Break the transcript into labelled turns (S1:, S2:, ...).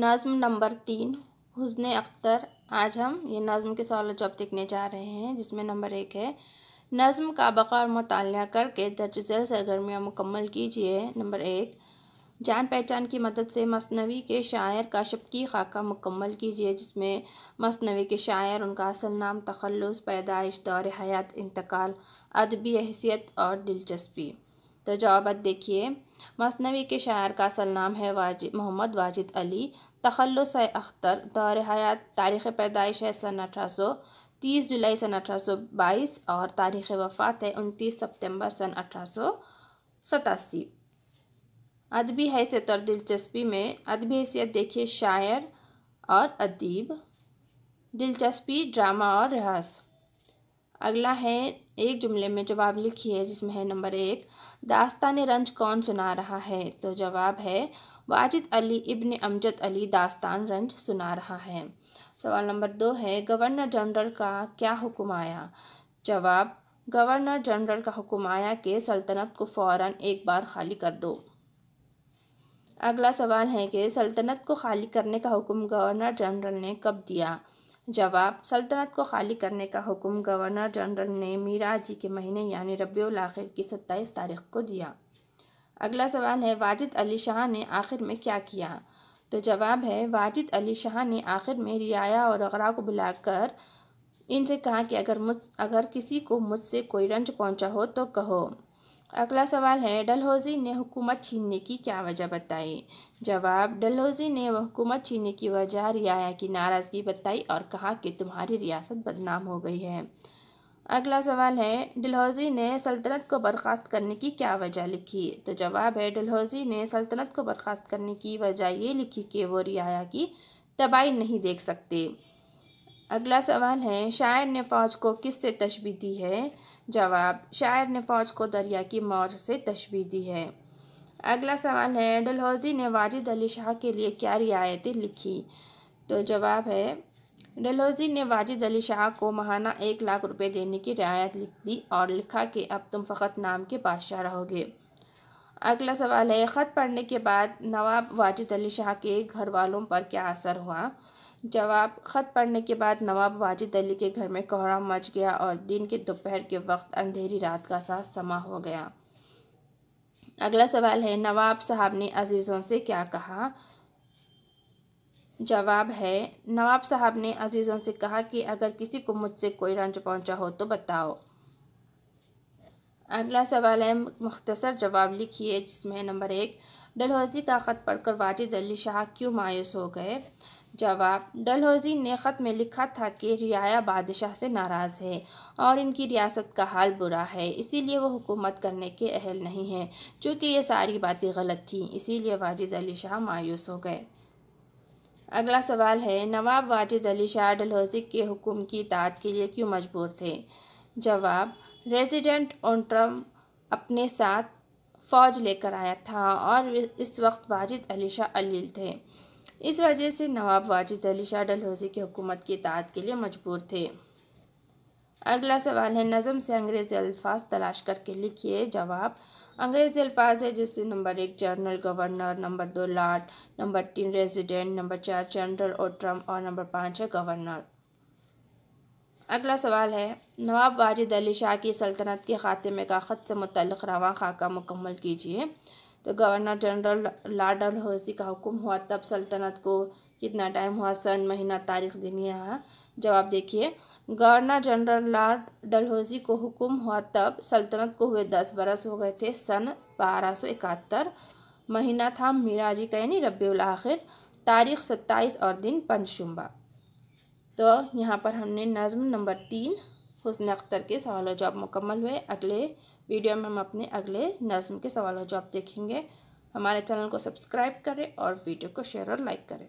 S1: नज़म नंबर तीन हुसन अख्तर आज हम ये नज़म के सवाल जवाब देखने जा रहे हैं जिसमें नंबर एक है नज़म का बका और करके दर्ज झेल सरगर्मियाँ मुकम्मल कीजिए नंबर एक जान पहचान की मदद से मसनवी के शायर का शबकी खाका मुकम्मल कीजिए जिसमें मसनवी के शायर उनका असल नाम तखलस पैदाइश दौर हयात इंतकाल अदबी हैसियत और दिलचस्पी तो जवाब देखिए मसनवी के शायर का असल नाम है वाजि मोहम्मद वाजिद अली तखलस अख्तर दौर हयात तारीख़ पैदाइश है सन अठारह सौ तीस जुलाई सन अठारह सौ बाईस और तारीख़ वफ़ात है उनतीस सितंबर सन अठारह सौ सतासी अदबी हैसियत और दिलचस्पी में अदबी हैसियत देखिए शायर और अदीब दिलचस्पी ड्रामा और रहस अगला है एक जुमले में जवाब लिखिए जिसमें है नंबर एक दास्तान रंज कौन सुना रहा है तो जवाब है वाजिद अली इब्न अमजद अली दास्तान रंज सुना रहा है सवाल नंबर दो है गवर्नर जनरल का क्या हुक्म आया जवाब गवर्नर जनरल का हुक्म आया कि सल्तनत को फ़ौर एक बार खाली कर दो अगला सवाल है कि सल्तनत को खाली करने का हुक्म गवर्नर जनरल ने कब दिया जवाब सल्तनत को खाली करने का हुक्म गवर्नर जनरल ने मीरा जी के महीने यानी रबीउल आखिर की सत्ताईस तारीख को दिया अगला सवाल है वाजिद अली शाह ने आखिर में क्या किया तो जवाब है वाजिद अली शाह ने आखिर में रियाया और अगरा को बुलाकर इनसे कहा कि अगर मुझ अगर किसी को मुझसे कोई रंज पहुंचा हो तो कहो अगला सवाल है डलहौजी ने हुकूमत छीनने की क्या वजह बताई जवाब डलहौजी ने वह हुकूमत छीनने की वजह रियाया की नाराज़गी बताई और कहा कि तुम्हारी रियासत बदनाम हो गई है अगला सवाल है डलहौजी ने सल्तनत को बर्खास्त करने की क्या वजह लिखी तो जवाब है डलहौजी ने सल्तनत को बर्खास्त करने की वजह ये लिखी कि वो रियाया की तबाही नहीं देख सकते अगला सवाल है शायर ने फौज को किस से तशबी दी है जवाब शायर ने फौज को दरिया की मौज से तशबी दी है अगला सवाल है डलहौजी ने वाजिद अली शाह के लिए क्या रियायतें लिखी तो जवाब है डलहौजी ने वाजिद अली शाह को महाना एक लाख रुपए देने की रियायत लिख दी और लिखा कि अब तुम फ़कत नाम के बादशाह रहोगे अगला सवाल है ख़त पढ़ने के बाद नवाब वाजिद अली शाह के घर वालों पर क्या असर हुआ जवाब ख़त पढ़ने के बाद नवाब वाजिद अली के घर में कोहरा मच गया और दिन के दोपहर के वक्त अंधेरी रात का साथ समा हो गया अगला सवाल है नवाब साहब ने अजीज़ों से क्या कहा जवाब है नवाब साहब ने अजीज़ों से कहा कि अगर किसी को मुझसे कोई रंज पहुंचा हो तो बताओ अगला सवाल है मुख्तसर जवाब लिखिए जिसमें नंबर एक डलहौजी का ख़त पढ़कर वाजिद अली शाह क्यों मायूस हो गए जवाब डलहौजी ने ख़त में लिखा था कि रियाया बादशाह से नाराज़ है और इनकी रियासत का हाल बुरा है इसीलिए वो हुकूमत करने के अहल नहीं है चूँकि ये सारी बातें गलत थीं इसीलिए वाजिद अली शाह मायूस हो गए अगला सवाल है नवाब वाजिद अली शाह डलहौजी के हुक्म की इतात के लिए क्यों मजबूर थे जवाब रेजिडेंट ओंट्रम अपने साथ फ़ौज लेकर आया था और इस वक्त वाजिद अली शाह अलील थे इस वजह से नवाब वाजिद अली शाह डलहौजी की हुकूमत की इतात के लिए मजबूर थे अगला सवाल है नज़म से अंग्रेज़ी अल्फाज तलाश करके लिखिए जवाब अंग्रेज़ी अल्फाज है जैसे नंबर एक जनरल गवर्नर नंबर दो लाट नंबर तीन रेजिडेंट नंबर चार जनरल और ट्रम्प और नंबर पाँच है गवर्नर अगला सवाल है नवाब वाजिद अली शाह की सल्तनत के में का ख़त से मुतल रवा खाका मुकम्मल कीजिए तो गवर्नर जनरल लाडा हौसी का हुक्म हुआ तब सल्तनत को कितना टाइम हुआ सन महीना तारीख दिन यहाँ जवाब देखिए गवर्नर जनरल लॉर्ड डलहौजी को हुक्म हुआ तब सल्तनत को हुए दस बरस हो गए थे सन बारह सौ इकहत्तर महीना था मीराजी का यानी रब आखिर तारीख सत्ताईस और दिन पंचशुम्बा तो यहाँ पर हमने नज़म नंबर तीन हुसन अख्तर के सवाल जवाब मुकम्मल हुए अगले वीडियो में हम अपने अगले नज़म के सवालों जवाब देखेंगे हमारे चैनल को सब्सक्राइब करें और वीडियो को शेयर और लाइक करें